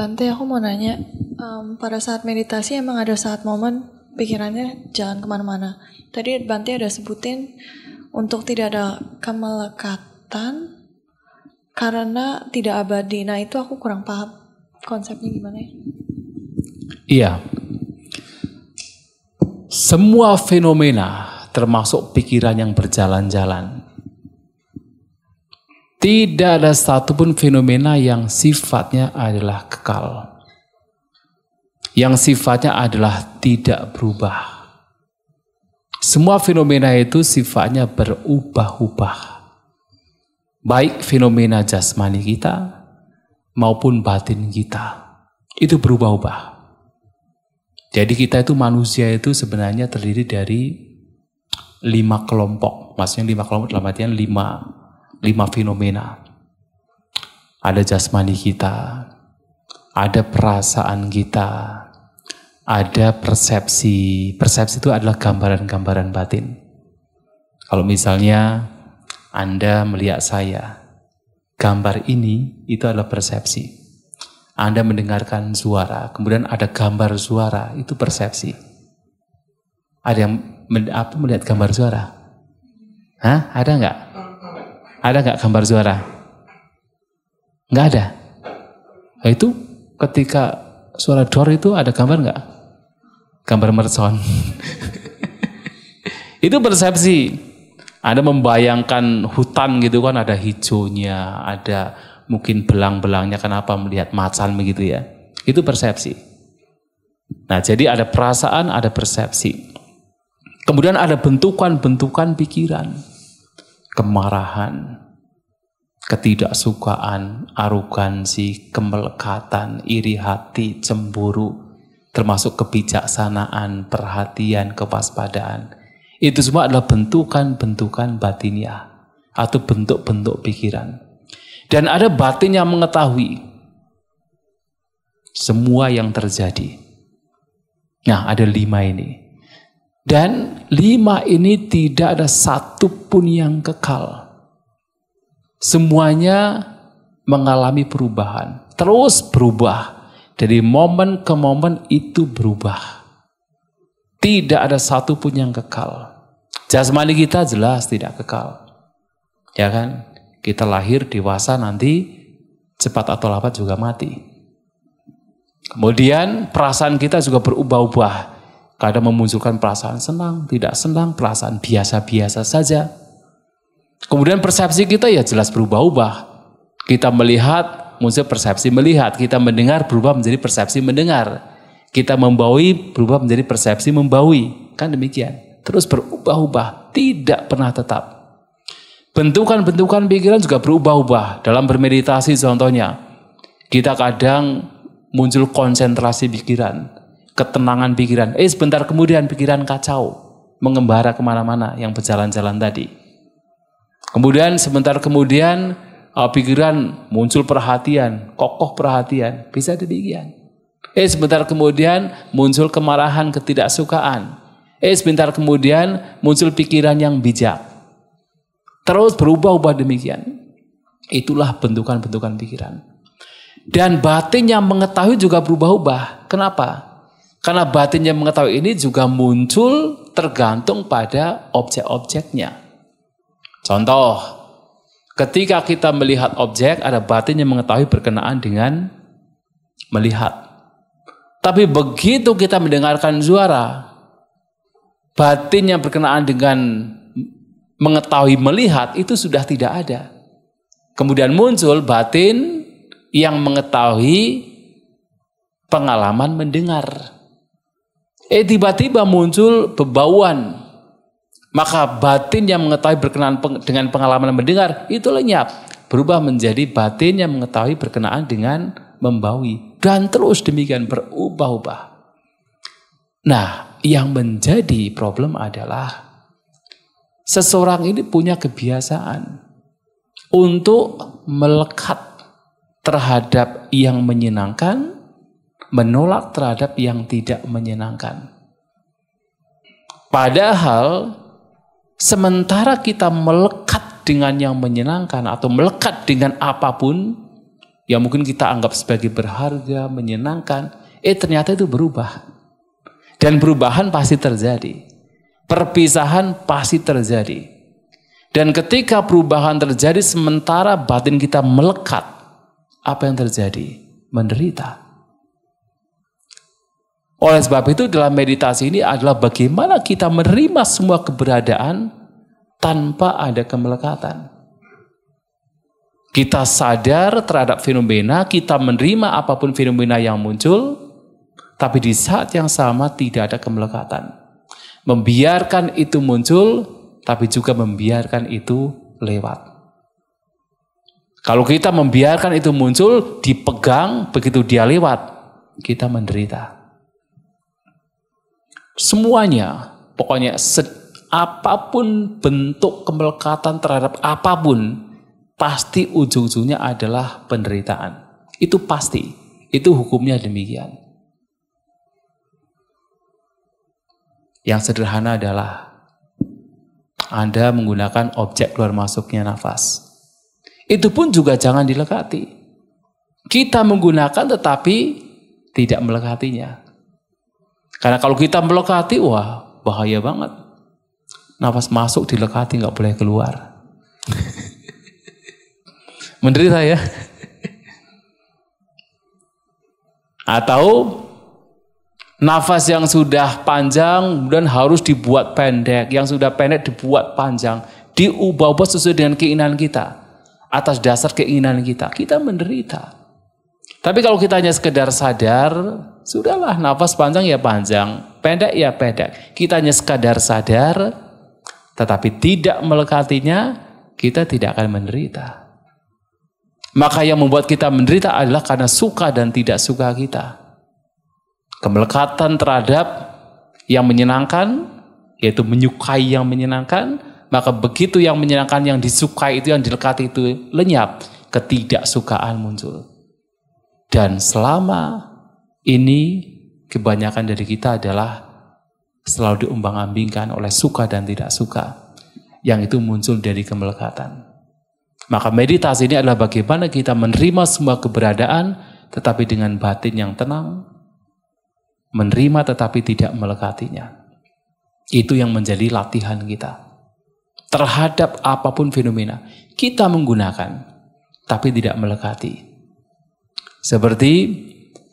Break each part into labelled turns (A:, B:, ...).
A: Bante, aku mau nanya, um, pada saat meditasi emang ada saat momen pikirannya jalan kemana-mana. Tadi Bante ada sebutin untuk tidak ada kemelekatan karena tidak abadi. Nah itu aku kurang paham konsepnya gimana ya? Iya. Semua fenomena termasuk pikiran yang berjalan-jalan tidak ada satupun fenomena yang sifatnya adalah kekal. Yang sifatnya adalah tidak berubah. Semua fenomena itu sifatnya berubah-ubah. Baik fenomena jasmani kita maupun batin kita. Itu berubah-ubah. Jadi kita itu manusia itu sebenarnya terdiri dari lima kelompok. Maksudnya lima kelompok dalam artian lima lima fenomena. Ada jasmani kita, ada perasaan kita, ada persepsi. Persepsi itu adalah gambaran-gambaran batin. Kalau misalnya Anda melihat saya, gambar ini itu adalah persepsi. Anda mendengarkan suara, kemudian ada gambar suara, itu persepsi. Ada yang apa, melihat gambar suara? Hah? Ada nggak? Ada nggak gambar suara? Nggak ada. Nah, itu ketika suara dor itu ada gambar nggak? Gambar mercon. itu persepsi. Ada membayangkan hutan gitu kan ada hijaunya, ada mungkin belang-belangnya kenapa melihat macan begitu ya. Itu persepsi. Nah, jadi ada perasaan, ada persepsi. Kemudian ada bentukan-bentukan pikiran kemarahan, ketidaksukaan, arugansi, kemelekatan, iri hati, cemburu, termasuk kebijaksanaan, perhatian, kewaspadaan. Itu semua adalah bentukan-bentukan batinnya atau bentuk-bentuk pikiran. Dan ada batin yang mengetahui semua yang terjadi. Nah, ada lima ini. Dan lima ini tidak ada satu pun yang kekal. Semuanya mengalami perubahan. Terus berubah. Dari momen ke momen itu berubah. Tidak ada satu pun yang kekal. Jasmani kita jelas tidak kekal. Ya kan? Kita lahir, dewasa, nanti cepat atau lambat juga mati. Kemudian perasaan kita juga berubah-ubah Kadang memunculkan perasaan senang, tidak senang, perasaan biasa-biasa saja. Kemudian persepsi kita ya jelas berubah-ubah. Kita melihat, muncul persepsi melihat. Kita mendengar, berubah menjadi persepsi mendengar. Kita membaui, berubah menjadi persepsi membaui. Kan demikian. Terus berubah-ubah, tidak pernah tetap. Bentukan-bentukan pikiran juga berubah-ubah. Dalam bermeditasi contohnya, kita kadang muncul konsentrasi pikiran ketenangan pikiran. Eh sebentar kemudian pikiran kacau, mengembara kemana-mana yang berjalan-jalan tadi. Kemudian sebentar kemudian uh, pikiran muncul perhatian, kokoh perhatian, bisa demikian. Eh sebentar kemudian muncul kemarahan, ketidaksukaan. Eh sebentar kemudian muncul pikiran yang bijak. Terus berubah-ubah demikian. Itulah bentukan-bentukan pikiran. Dan batin yang mengetahui juga berubah-ubah. Kenapa? Karena batin yang mengetahui ini juga muncul tergantung pada objek-objeknya. Contoh, ketika kita melihat objek, ada batin yang mengetahui berkenaan dengan melihat. Tapi begitu kita mendengarkan suara, batin yang berkenaan dengan mengetahui melihat itu sudah tidak ada. Kemudian muncul batin yang mengetahui pengalaman mendengar. Eh tiba-tiba muncul bebauan. Maka batin yang mengetahui berkenaan peng, dengan pengalaman mendengar itu lenyap. Berubah menjadi batin yang mengetahui berkenaan dengan membaui. Dan terus demikian berubah-ubah. Nah yang menjadi problem adalah seseorang ini punya kebiasaan untuk melekat terhadap yang menyenangkan menolak terhadap yang tidak menyenangkan. Padahal sementara kita melekat dengan yang menyenangkan atau melekat dengan apapun yang mungkin kita anggap sebagai berharga, menyenangkan, eh ternyata itu berubah. Dan perubahan pasti terjadi. Perpisahan pasti terjadi. Dan ketika perubahan terjadi sementara batin kita melekat, apa yang terjadi? Menderita. Oleh sebab itu dalam meditasi ini adalah bagaimana kita menerima semua keberadaan tanpa ada kemelekatan. Kita sadar terhadap fenomena, kita menerima apapun fenomena yang muncul, tapi di saat yang sama tidak ada kemelekatan. Membiarkan itu muncul, tapi juga membiarkan itu lewat. Kalau kita membiarkan itu muncul, dipegang, begitu dia lewat, kita menderita semuanya, pokoknya apapun bentuk kemelekatan terhadap apapun, pasti ujung-ujungnya adalah penderitaan. Itu pasti, itu hukumnya demikian. Yang sederhana adalah Anda menggunakan objek keluar masuknya nafas. Itu pun juga jangan dilekati. Kita menggunakan tetapi tidak melekatinya. Karena kalau kita melekati, wah bahaya banget. Nafas masuk dilekati nggak boleh keluar. Menderita ya. Atau nafas yang sudah panjang dan harus dibuat pendek, yang sudah pendek dibuat panjang, diubah-ubah sesuai dengan keinginan kita. Atas dasar keinginan kita, kita menderita. Tapi kalau kita hanya sekedar sadar, sudahlah nafas panjang ya panjang, pendek ya pendek. Kita hanya sekadar sadar, tetapi tidak melekatinya, kita tidak akan menderita. Maka yang membuat kita menderita adalah karena suka dan tidak suka kita. Kemelekatan terhadap yang menyenangkan, yaitu menyukai yang menyenangkan, maka begitu yang menyenangkan, yang disukai itu, yang dilekati itu lenyap, ketidaksukaan muncul. Dan selama ini kebanyakan dari kita adalah selalu diumbang-ambingkan oleh suka dan tidak suka. Yang itu muncul dari kemelekatan. Maka meditasi ini adalah bagaimana kita menerima semua keberadaan tetapi dengan batin yang tenang, menerima tetapi tidak melekatinya. Itu yang menjadi latihan kita. Terhadap apapun fenomena, kita menggunakan tapi tidak melekati. Seperti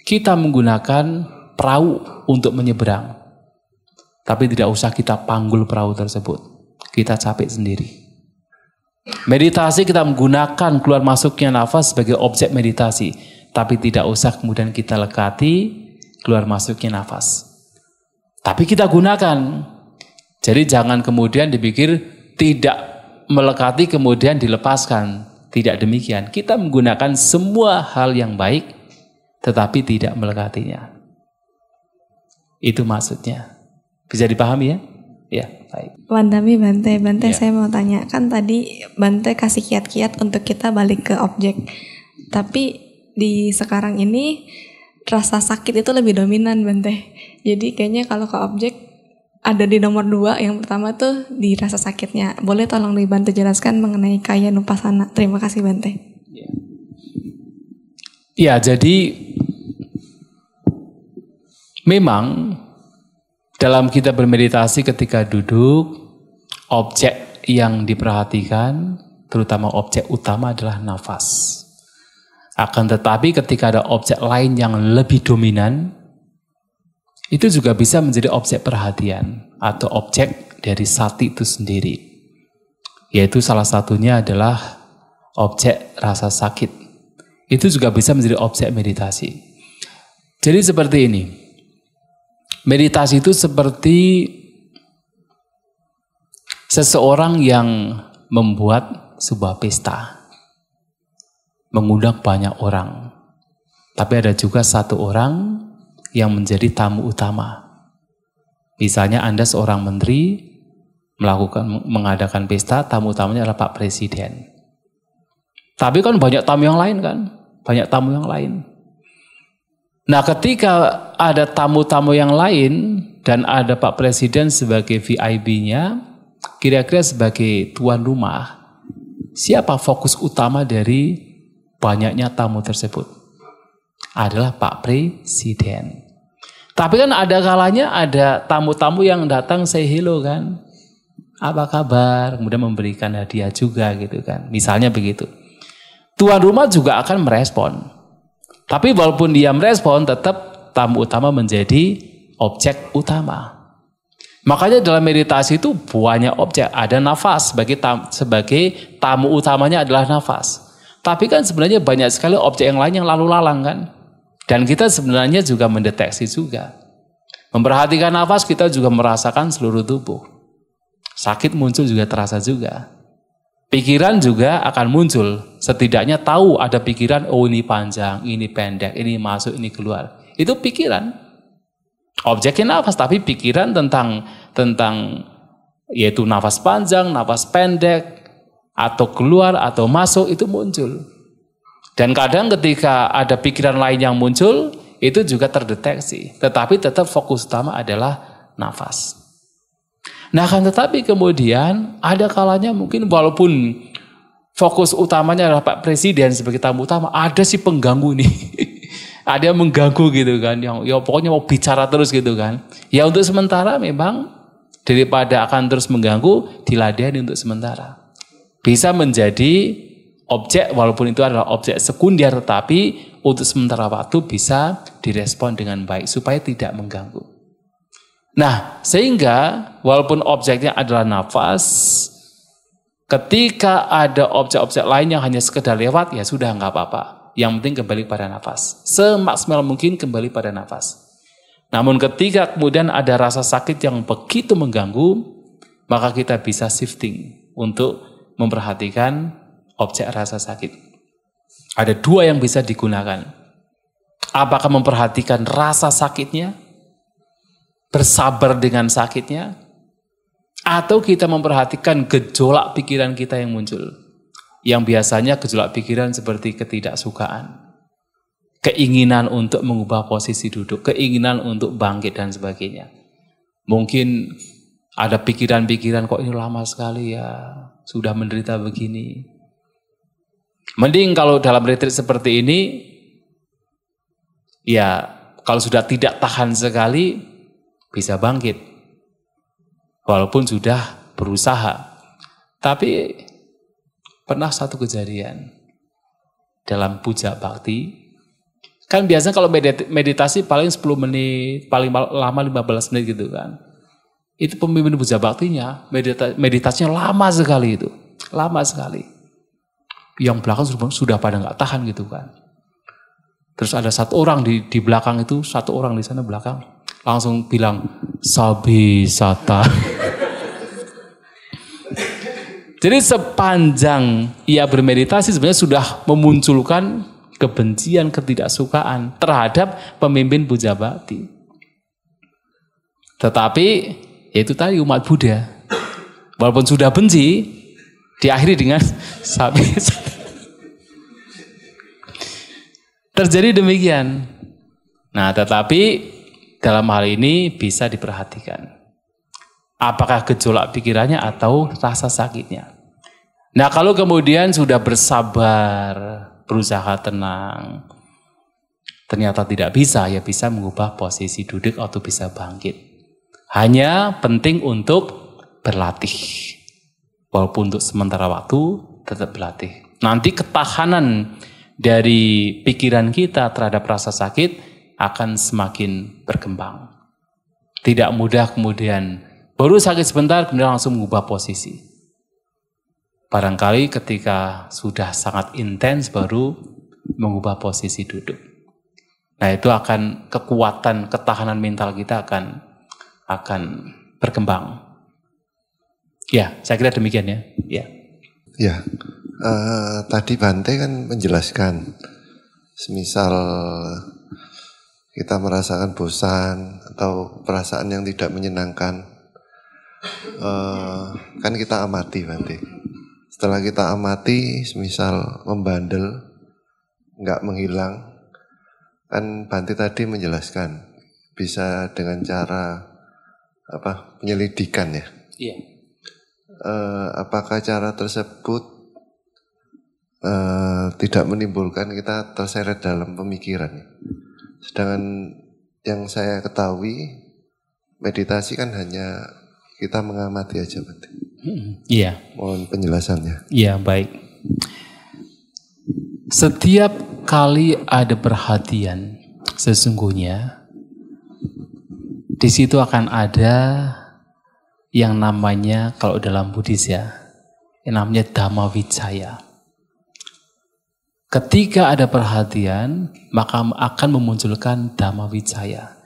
A: kita menggunakan perahu untuk menyeberang. Tapi tidak usah kita panggul perahu tersebut. Kita capek sendiri. Meditasi kita menggunakan keluar masuknya nafas sebagai objek meditasi. Tapi tidak usah kemudian kita lekati keluar masuknya nafas. Tapi kita gunakan. Jadi jangan kemudian dipikir tidak melekati kemudian dilepaskan. Tidak demikian. Kita menggunakan semua hal yang baik tetapi tidak melekatinya. Itu maksudnya. Bisa dipahami ya? Ya, baik. Wandami Bante, Bante ya. saya mau tanya, kan tadi Bante kasih kiat-kiat untuk kita balik ke objek. Tapi di sekarang ini rasa sakit itu lebih dominan Bante. Jadi kayaknya kalau ke objek ada di nomor dua. Yang pertama tuh di rasa sakitnya. Boleh tolong dibantu jelaskan mengenai kaya nupasana. Terima kasih Bante. Ya, jadi memang dalam kita bermeditasi ketika duduk, objek yang diperhatikan, terutama objek utama adalah nafas. Akan tetapi ketika ada objek lain yang lebih dominan, itu juga bisa menjadi objek perhatian atau objek dari sati itu sendiri. Yaitu salah satunya adalah objek rasa sakit. Itu juga bisa menjadi objek meditasi. Jadi seperti ini. Meditasi itu seperti seseorang yang membuat sebuah pesta. Mengundang banyak orang. Tapi ada juga satu orang yang menjadi tamu utama. Misalnya Anda seorang menteri melakukan mengadakan pesta, tamu utamanya adalah Pak Presiden. Tapi kan banyak tamu yang lain kan? Banyak tamu yang lain. Nah, ketika ada tamu-tamu yang lain dan ada Pak Presiden sebagai VIP-nya, kira-kira sebagai tuan rumah, siapa fokus utama dari banyaknya tamu tersebut? Adalah Pak Presiden. Tapi kan ada kalanya ada tamu-tamu yang datang say hello kan. Apa kabar? Kemudian memberikan hadiah juga gitu kan. Misalnya begitu. Tuan rumah juga akan merespon. Tapi walaupun dia merespon tetap tamu utama menjadi objek utama. Makanya dalam meditasi itu banyak objek, ada nafas sebagai tam, sebagai tamu utamanya adalah nafas. Tapi kan sebenarnya banyak sekali objek yang lain yang lalu lalang kan. Dan kita sebenarnya juga mendeteksi juga. Memperhatikan nafas kita juga merasakan seluruh tubuh. Sakit muncul juga terasa juga. Pikiran juga akan muncul. Setidaknya tahu ada pikiran, oh ini panjang, ini pendek, ini masuk, ini keluar. Itu pikiran. Objeknya nafas, tapi pikiran tentang tentang yaitu nafas panjang, nafas pendek, atau keluar, atau masuk, itu muncul. Dan kadang ketika ada pikiran lain yang muncul, itu juga terdeteksi. Tetapi tetap fokus utama adalah nafas. Nah kan tetapi kemudian ada kalanya mungkin walaupun fokus utamanya adalah Pak Presiden sebagai tamu utama, ada si pengganggu nih. ada yang mengganggu gitu kan, yang ya pokoknya mau bicara terus gitu kan. Ya untuk sementara memang daripada akan terus mengganggu, diladeni untuk sementara. Bisa menjadi objek walaupun itu adalah objek sekunder tetapi untuk sementara waktu bisa direspon dengan baik supaya tidak mengganggu. Nah, sehingga walaupun objeknya adalah nafas, ketika ada objek-objek lain yang hanya sekedar lewat ya sudah nggak apa-apa. Yang penting kembali pada nafas. Semaksimal mungkin kembali pada nafas. Namun ketika kemudian ada rasa sakit yang begitu mengganggu, maka kita bisa shifting untuk memperhatikan objek rasa sakit. Ada dua yang bisa digunakan. Apakah memperhatikan rasa sakitnya, bersabar dengan sakitnya, atau kita memperhatikan gejolak pikiran kita yang muncul. Yang biasanya gejolak pikiran seperti ketidaksukaan, keinginan untuk mengubah posisi duduk, keinginan untuk bangkit dan sebagainya. Mungkin ada pikiran-pikiran kok ini lama sekali ya, sudah menderita begini. Mending kalau dalam retreat seperti ini, ya kalau sudah tidak tahan sekali, bisa bangkit. Walaupun sudah berusaha. Tapi pernah satu kejadian dalam puja bakti, Kan biasanya kalau meditasi paling 10 menit, paling lama 15 menit gitu kan. Itu pemimpin puja baktinya, meditasi meditasinya lama sekali itu. Lama sekali yang belakang sudah pada nggak tahan gitu kan. Terus ada satu orang di, di belakang itu, satu orang di sana belakang, langsung bilang, sabi sata. Jadi sepanjang ia bermeditasi sebenarnya sudah memunculkan kebencian, ketidaksukaan terhadap pemimpin puja bakti. Tetapi itu tadi umat Buddha walaupun sudah benci diakhiri dengan sabi. terjadi demikian. Nah, tetapi dalam hal ini bisa diperhatikan. Apakah gejolak pikirannya atau rasa sakitnya. Nah, kalau kemudian sudah bersabar, berusaha tenang, ternyata tidak bisa, ya bisa mengubah posisi duduk atau bisa bangkit. Hanya penting untuk berlatih. Walaupun untuk sementara waktu, tetap berlatih. Nanti ketahanan dari pikiran kita terhadap rasa sakit akan semakin berkembang. Tidak mudah kemudian baru sakit sebentar kemudian langsung mengubah posisi. Barangkali ketika sudah sangat intens baru mengubah posisi duduk. Nah itu akan kekuatan ketahanan mental kita akan akan berkembang. Ya, saya kira demikian ya. Ya. Ya uh, tadi Bante kan menjelaskan, semisal kita merasakan bosan atau perasaan yang tidak menyenangkan, uh, kan kita amati Bante. Setelah kita amati, semisal membandel, nggak menghilang, kan Bante tadi menjelaskan bisa dengan cara apa penyelidikan ya. Iya. Uh, apakah cara tersebut Eh, tidak menimbulkan kita terseret dalam pemikiran. Sedangkan yang saya ketahui meditasi kan hanya kita mengamati aja, berarti. Hmm, iya. Mohon penjelasannya. Iya, baik. Setiap kali ada perhatian, sesungguhnya di situ akan ada yang namanya kalau dalam Buddhis ya, yang namanya Dhamma Wijaya. Ketika ada perhatian, maka akan memunculkan dhamma wijaya.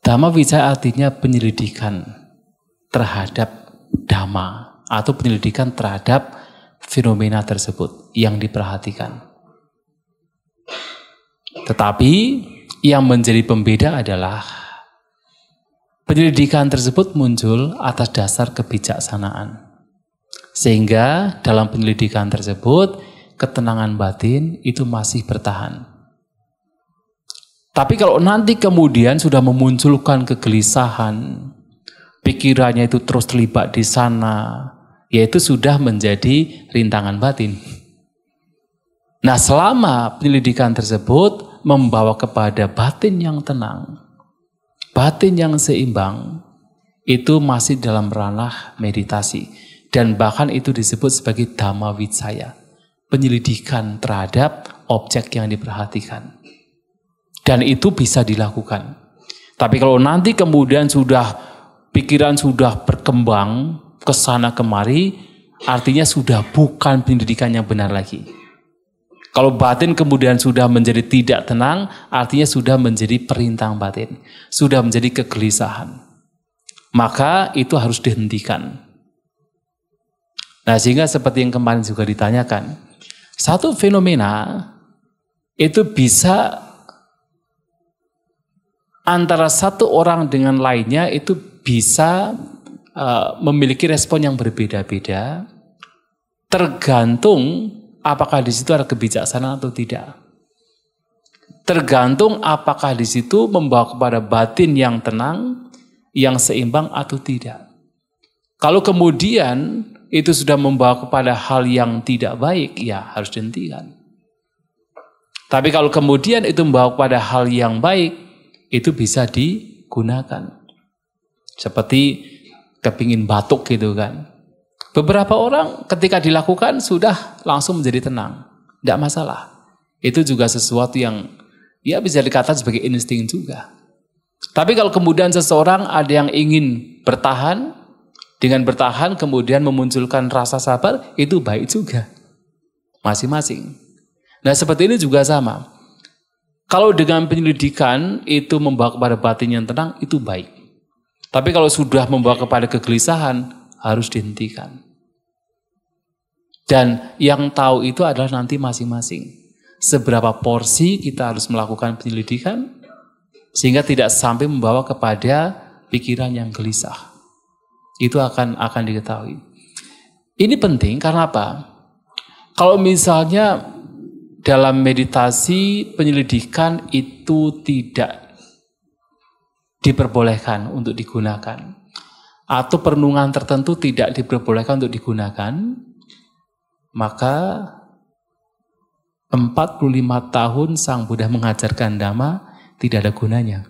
A: Dhamma wijaya artinya penyelidikan terhadap dhamma atau penyelidikan terhadap fenomena tersebut yang diperhatikan. Tetapi yang menjadi pembeda adalah penyelidikan tersebut muncul atas dasar kebijaksanaan. Sehingga dalam penyelidikan tersebut ketenangan batin itu masih bertahan. Tapi kalau nanti kemudian sudah memunculkan kegelisahan, pikirannya itu terus terlibat di sana, yaitu sudah menjadi rintangan batin. Nah, selama penyelidikan tersebut membawa kepada batin yang tenang, batin yang seimbang, itu masih dalam ranah meditasi. Dan bahkan itu disebut sebagai dhamma wicaya penyelidikan terhadap objek yang diperhatikan. Dan itu bisa dilakukan. Tapi kalau nanti kemudian sudah pikiran sudah berkembang ke sana kemari, artinya sudah bukan pendidikan yang benar lagi. Kalau batin kemudian sudah menjadi tidak tenang, artinya sudah menjadi perintang batin, sudah menjadi kegelisahan. Maka itu harus dihentikan. Nah, sehingga seperti yang kemarin juga ditanyakan, satu fenomena itu bisa antara satu orang dengan lainnya itu bisa uh, memiliki respon yang berbeda-beda tergantung apakah di situ ada kebijaksanaan atau tidak. Tergantung apakah di situ membawa kepada batin yang tenang, yang seimbang atau tidak. Kalau kemudian itu sudah membawa kepada hal yang tidak baik, ya harus dihentikan. Tapi kalau kemudian itu membawa kepada hal yang baik, itu bisa digunakan. Seperti kepingin batuk gitu kan. Beberapa orang ketika dilakukan sudah langsung menjadi tenang. Tidak masalah. Itu juga sesuatu yang ya bisa dikatakan sebagai insting juga. Tapi kalau kemudian seseorang ada yang ingin bertahan, dengan bertahan kemudian memunculkan rasa sabar itu baik juga. Masing-masing. Nah seperti ini juga sama. Kalau dengan penyelidikan itu membawa kepada batin yang tenang itu baik. Tapi kalau sudah membawa kepada kegelisahan harus dihentikan. Dan yang tahu itu adalah nanti masing-masing. Seberapa porsi kita harus melakukan penyelidikan sehingga tidak sampai membawa kepada pikiran yang gelisah. Itu akan akan diketahui. Ini penting karena apa? Kalau misalnya dalam meditasi penyelidikan itu tidak diperbolehkan untuk digunakan atau perenungan tertentu tidak diperbolehkan untuk digunakan, maka 45 tahun Sang Buddha mengajarkan Dhamma tidak ada gunanya.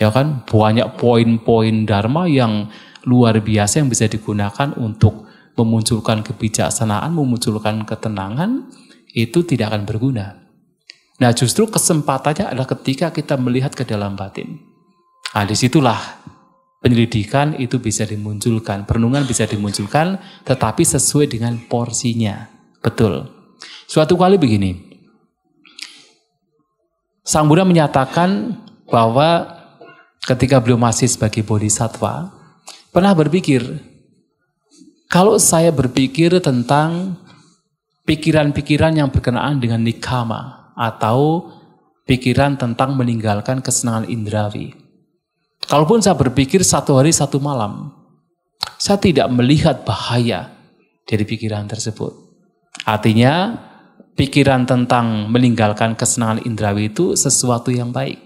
A: Ya kan, banyak poin-poin Dharma yang luar biasa yang bisa digunakan untuk memunculkan kebijaksanaan, memunculkan ketenangan, itu tidak akan berguna. Nah justru kesempatannya adalah ketika kita melihat ke dalam batin. Nah disitulah penyelidikan itu bisa dimunculkan, perenungan bisa dimunculkan, tetapi sesuai dengan porsinya. Betul. Suatu kali begini, Sang Buddha menyatakan bahwa ketika beliau masih sebagai bodhisattva, pernah berpikir, kalau saya berpikir tentang pikiran-pikiran yang berkenaan dengan nikama atau pikiran tentang meninggalkan kesenangan indrawi. Kalaupun saya berpikir satu hari satu malam, saya tidak melihat bahaya dari pikiran tersebut. Artinya, pikiran tentang meninggalkan kesenangan indrawi itu sesuatu yang baik.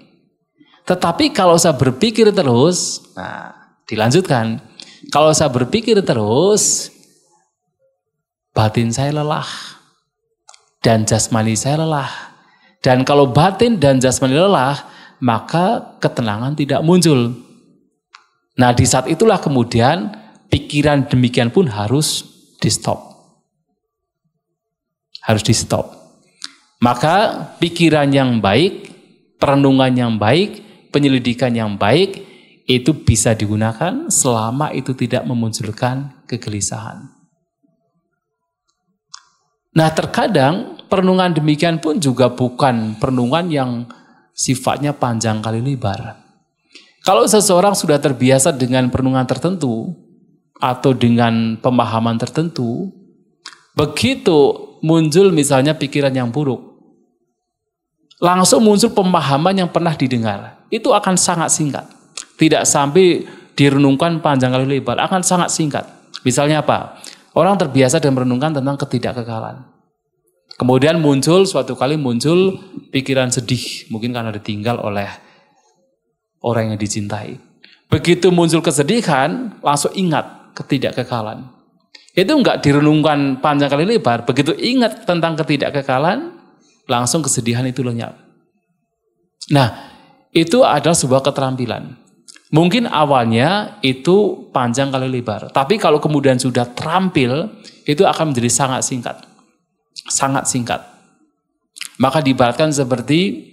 A: Tetapi kalau saya berpikir terus, nah, dilanjutkan. Kalau saya berpikir terus, batin saya lelah dan jasmani saya lelah. Dan kalau batin dan jasmani lelah, maka ketenangan tidak muncul. Nah, di saat itulah kemudian pikiran demikian pun harus di-stop. Harus di-stop. Maka pikiran yang baik, perenungan yang baik, penyelidikan yang baik itu bisa digunakan selama itu tidak memunculkan kegelisahan. Nah, terkadang perenungan demikian pun juga bukan perenungan yang sifatnya panjang kali lebar. Kalau seseorang sudah terbiasa dengan perenungan tertentu atau dengan pemahaman tertentu, begitu muncul misalnya pikiran yang buruk, langsung muncul pemahaman yang pernah didengar. Itu akan sangat singkat. Tidak sampai direnungkan panjang kali lebar, akan sangat singkat. Misalnya apa? Orang terbiasa dan merenungkan tentang ketidakkekalan. Kemudian muncul, suatu kali muncul pikiran sedih. Mungkin karena ditinggal oleh orang yang dicintai. Begitu muncul kesedihan, langsung ingat ketidakkekalan. Itu enggak direnungkan panjang kali lebar. Begitu ingat tentang ketidakkekalan, langsung kesedihan itu lenyap. Nah, itu adalah sebuah keterampilan. Mungkin awalnya itu panjang kali lebar, tapi kalau kemudian sudah terampil, itu akan menjadi sangat singkat. Sangat singkat. Maka dibaratkan seperti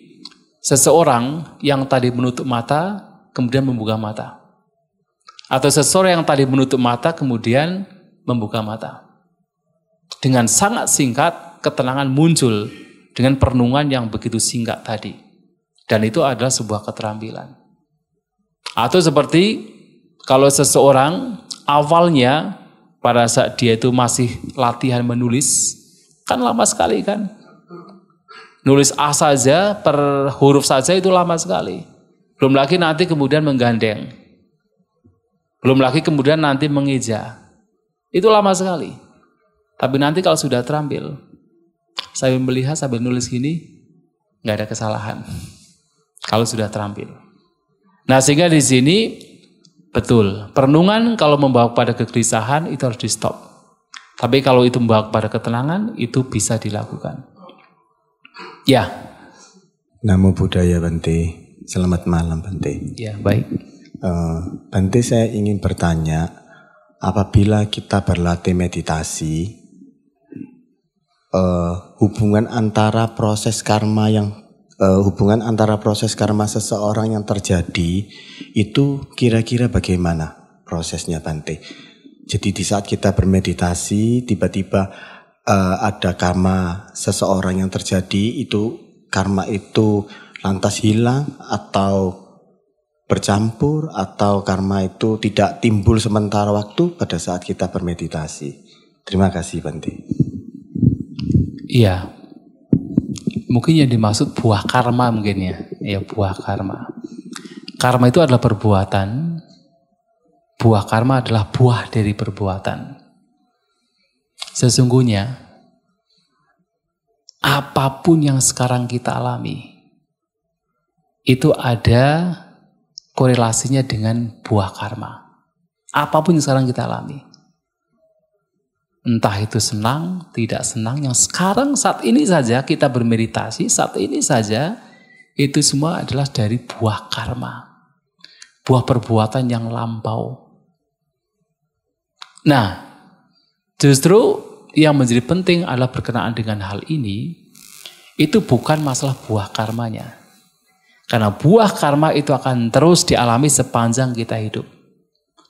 A: seseorang yang tadi menutup mata, kemudian membuka mata. Atau seseorang yang tadi menutup mata, kemudian membuka mata. Dengan sangat singkat, ketenangan muncul dengan perenungan yang begitu singkat tadi. Dan itu adalah sebuah keterampilan. Atau seperti kalau seseorang awalnya pada saat dia itu masih latihan menulis, kan lama sekali kan. Nulis A saja per huruf saja itu lama sekali. Belum lagi nanti kemudian menggandeng. Belum lagi kemudian nanti mengeja. Itu lama sekali. Tapi nanti kalau sudah terampil, saya melihat, sambil nulis gini, nggak ada kesalahan. Kalau sudah terampil. Nah sehingga di sini betul perenungan kalau membawa pada kegelisahan itu harus di stop. Tapi kalau itu membawa pada ketenangan itu bisa dilakukan. Ya. Namo budaya Bante. Selamat malam Bante. Ya baik. Uh, eh, Bante saya ingin bertanya, apabila kita berlatih meditasi, eh, hubungan antara proses karma yang uh, hubungan antara proses karma seseorang yang terjadi itu kira-kira bagaimana prosesnya Bante? Jadi di saat kita bermeditasi tiba-tiba uh, ada karma seseorang yang terjadi itu karma itu lantas hilang atau bercampur atau karma itu tidak timbul sementara waktu pada saat kita bermeditasi. Terima kasih Bante. Iya, mungkin yang dimaksud buah karma mungkin ya. Ya buah karma. Karma itu adalah perbuatan. Buah karma adalah buah dari perbuatan. Sesungguhnya apapun yang sekarang kita alami itu ada korelasinya dengan buah karma. Apapun yang sekarang kita alami. Entah itu senang, tidak senang, yang sekarang saat ini saja kita bermeditasi, saat ini saja itu semua adalah dari buah karma. Buah perbuatan yang lampau. Nah, justru yang menjadi penting adalah berkenaan dengan hal ini, itu bukan masalah buah karmanya. Karena buah karma itu akan terus dialami sepanjang kita hidup.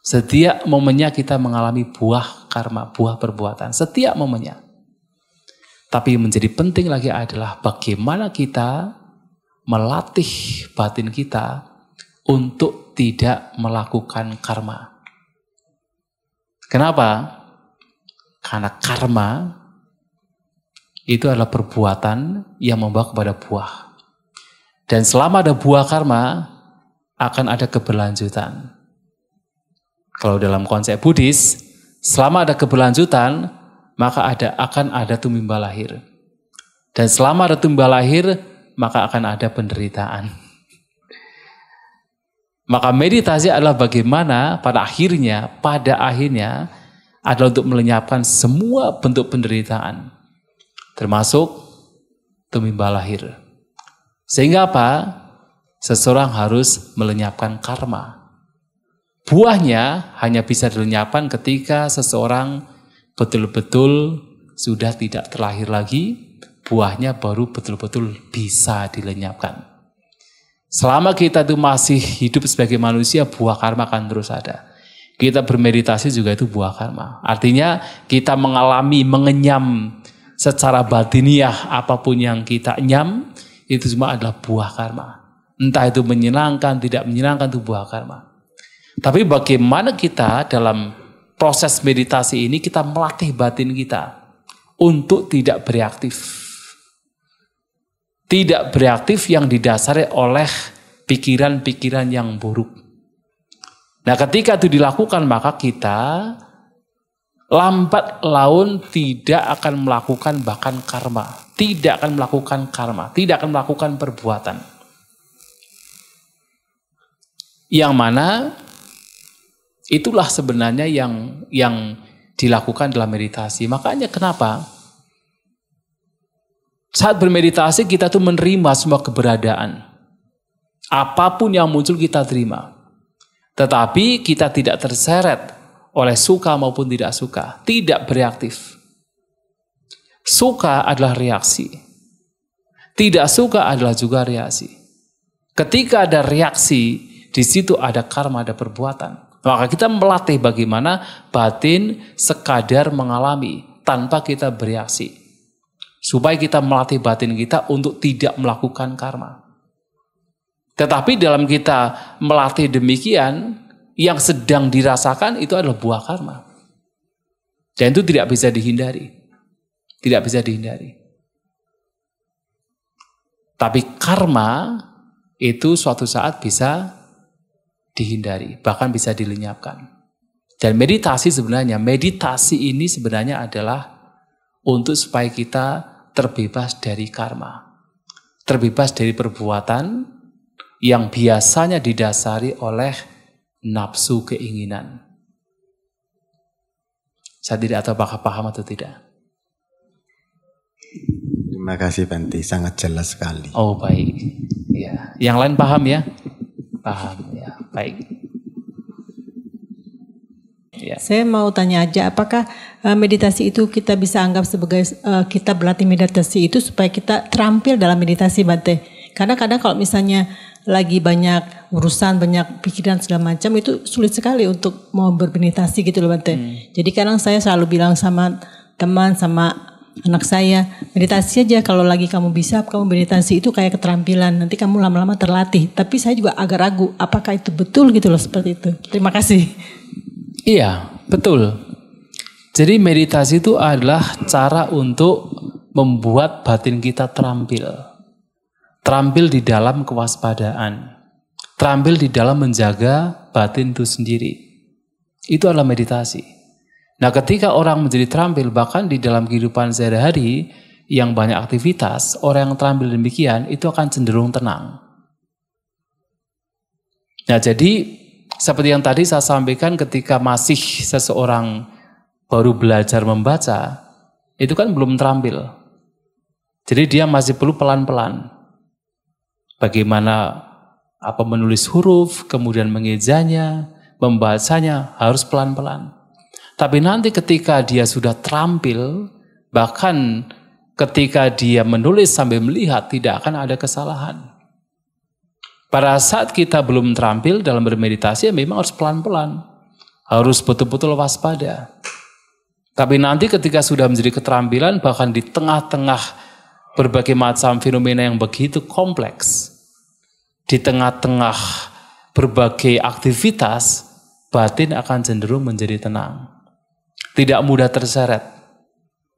A: Setiap momennya kita mengalami buah karma, buah perbuatan. Setiap momennya. Tapi yang menjadi penting lagi adalah bagaimana kita melatih batin kita untuk tidak melakukan karma. Kenapa? Karena karma itu adalah perbuatan yang membawa kepada buah. Dan selama ada buah karma, akan ada keberlanjutan. Kalau dalam konsep Buddhis, selama ada keberlanjutan, maka ada akan ada tumimba lahir. Dan selama ada tumimba lahir, maka akan ada penderitaan. Maka meditasi adalah bagaimana pada akhirnya, pada akhirnya adalah untuk melenyapkan semua bentuk penderitaan. Termasuk tumimba lahir. Sehingga apa? Seseorang harus melenyapkan karma buahnya hanya bisa dilenyapkan ketika seseorang betul-betul sudah tidak terlahir lagi, buahnya baru betul-betul bisa dilenyapkan. Selama kita itu masih hidup sebagai manusia, buah karma akan terus ada. Kita bermeditasi juga itu buah karma. Artinya kita mengalami, mengenyam secara batiniah apapun yang kita nyam, itu semua adalah buah karma. Entah itu menyenangkan, tidak menyenangkan itu buah karma. Tapi bagaimana kita dalam proses meditasi ini kita melatih batin kita untuk tidak bereaktif. Tidak bereaktif yang didasari oleh pikiran-pikiran yang buruk. Nah, ketika itu dilakukan maka kita lambat laun tidak akan melakukan bahkan karma, tidak akan melakukan karma, tidak akan melakukan perbuatan. Yang mana Itulah sebenarnya yang yang dilakukan dalam meditasi. Makanya kenapa? Saat bermeditasi kita tuh menerima semua keberadaan. Apapun yang muncul kita terima. Tetapi kita tidak terseret oleh suka maupun tidak suka, tidak bereaktif. Suka adalah reaksi. Tidak suka adalah juga reaksi. Ketika ada reaksi, di situ ada karma, ada perbuatan. Maka kita melatih bagaimana batin sekadar mengalami tanpa kita bereaksi. Supaya kita melatih batin kita untuk tidak melakukan karma. Tetapi dalam kita melatih demikian, yang sedang dirasakan itu adalah buah karma. Dan itu tidak bisa dihindari. Tidak bisa dihindari. Tapi karma itu suatu saat bisa dihindari, bahkan bisa dilenyapkan. Dan meditasi sebenarnya, meditasi ini sebenarnya adalah untuk supaya kita terbebas dari karma. Terbebas dari perbuatan yang biasanya didasari oleh nafsu keinginan. Saya tidak tahu apakah paham atau tidak. Terima kasih Banti, sangat jelas sekali. Oh baik. Ya. Yang lain paham ya? Paham. Baik. Ya. Saya mau tanya aja, apakah eh, meditasi itu kita bisa anggap sebagai eh, kita berlatih meditasi itu supaya kita terampil dalam meditasi, Bante? Karena kadang kalau misalnya lagi banyak urusan, banyak pikiran segala macam itu sulit sekali untuk mau bermeditasi gitu loh Bante. Hmm. Jadi kadang saya selalu bilang sama teman sama anak saya meditasi aja kalau lagi kamu bisa kamu meditasi itu kayak keterampilan nanti kamu lama-lama terlatih tapi saya juga agak ragu apakah itu betul gitu loh seperti itu terima kasih iya betul jadi meditasi itu adalah cara untuk membuat batin kita terampil terampil di dalam kewaspadaan terampil di dalam menjaga batin itu sendiri itu adalah meditasi Nah, ketika orang menjadi terampil, bahkan di dalam kehidupan sehari-hari yang banyak aktivitas, orang yang terampil demikian itu akan cenderung tenang. Nah, jadi seperti yang tadi saya sampaikan, ketika masih seseorang baru belajar membaca, itu kan belum terampil. Jadi, dia masih perlu pelan-pelan. Bagaimana apa menulis huruf, kemudian mengejanya, membacanya harus pelan-pelan. Tapi nanti ketika dia sudah terampil, bahkan ketika dia menulis sambil melihat, tidak akan ada kesalahan. Pada saat kita belum terampil dalam bermeditasi, ya memang harus pelan-pelan. Harus betul-betul waspada. Tapi nanti ketika sudah menjadi keterampilan, bahkan di tengah-tengah berbagai macam fenomena yang begitu kompleks, di tengah-tengah berbagai aktivitas, batin akan cenderung menjadi tenang. Tidak mudah terseret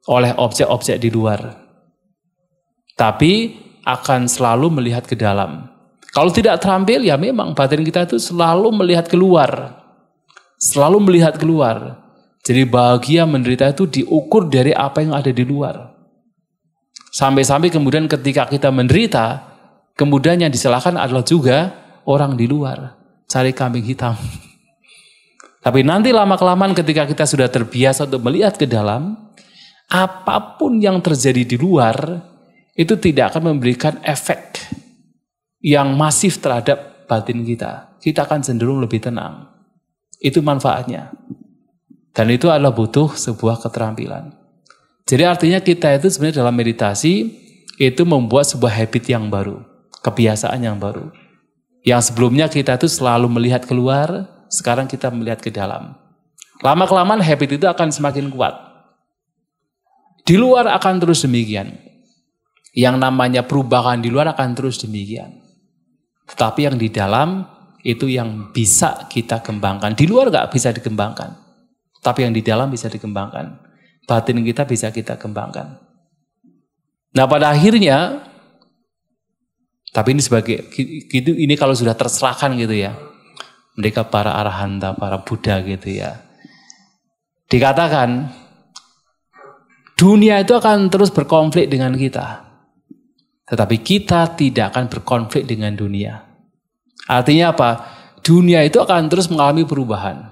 A: oleh objek-objek di luar. Tapi akan selalu melihat ke dalam. Kalau tidak terampil ya memang batin kita itu selalu melihat keluar. Selalu melihat keluar. Jadi bahagia menderita itu diukur dari apa yang ada di luar. Sampai-sampai kemudian ketika kita menderita, kemudian yang disalahkan adalah juga orang di luar. Cari kambing hitam. Tapi nanti lama-kelamaan ketika kita sudah terbiasa untuk melihat ke dalam, apapun yang terjadi di luar, itu tidak akan memberikan efek yang masif terhadap batin kita. Kita akan cenderung lebih tenang. Itu manfaatnya. Dan itu adalah butuh sebuah keterampilan. Jadi artinya kita itu sebenarnya dalam meditasi itu membuat sebuah habit yang baru, kebiasaan yang baru. Yang sebelumnya kita itu selalu melihat keluar, sekarang kita melihat ke dalam. Lama-kelamaan habit itu akan semakin kuat. Di luar akan terus demikian. Yang namanya perubahan di luar akan terus demikian. Tetapi yang di dalam itu yang bisa kita kembangkan. Di luar gak bisa dikembangkan. Tapi yang di dalam bisa dikembangkan. Batin kita bisa kita kembangkan. Nah pada akhirnya, tapi ini sebagai, gitu, ini kalau sudah terserahkan gitu ya, mereka para arahanta, para Buddha gitu ya. Dikatakan dunia itu akan terus berkonflik dengan kita. Tetapi kita tidak akan berkonflik dengan dunia. Artinya apa? Dunia itu akan terus mengalami perubahan.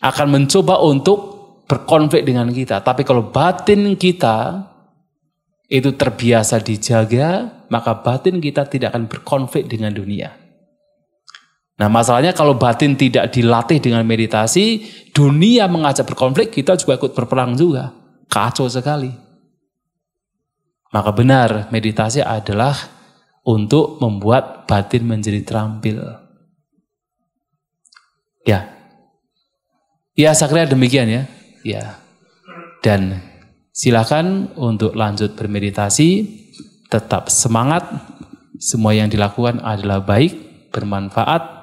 A: Akan mencoba untuk berkonflik dengan kita. Tapi kalau batin kita itu terbiasa dijaga, maka batin kita tidak akan berkonflik dengan dunia. Nah masalahnya kalau batin tidak dilatih dengan meditasi, dunia mengajak berkonflik, kita juga ikut berperang juga. Kacau sekali. Maka benar, meditasi adalah untuk membuat batin menjadi terampil. Ya. Ya, saya kira demikian ya. Ya. Dan silakan untuk lanjut bermeditasi, tetap semangat. Semua yang dilakukan adalah baik, bermanfaat,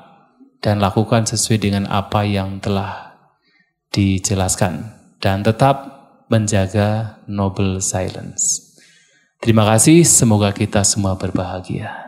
A: dan lakukan sesuai dengan apa yang telah dijelaskan dan tetap menjaga noble silence. Terima kasih, semoga kita semua berbahagia.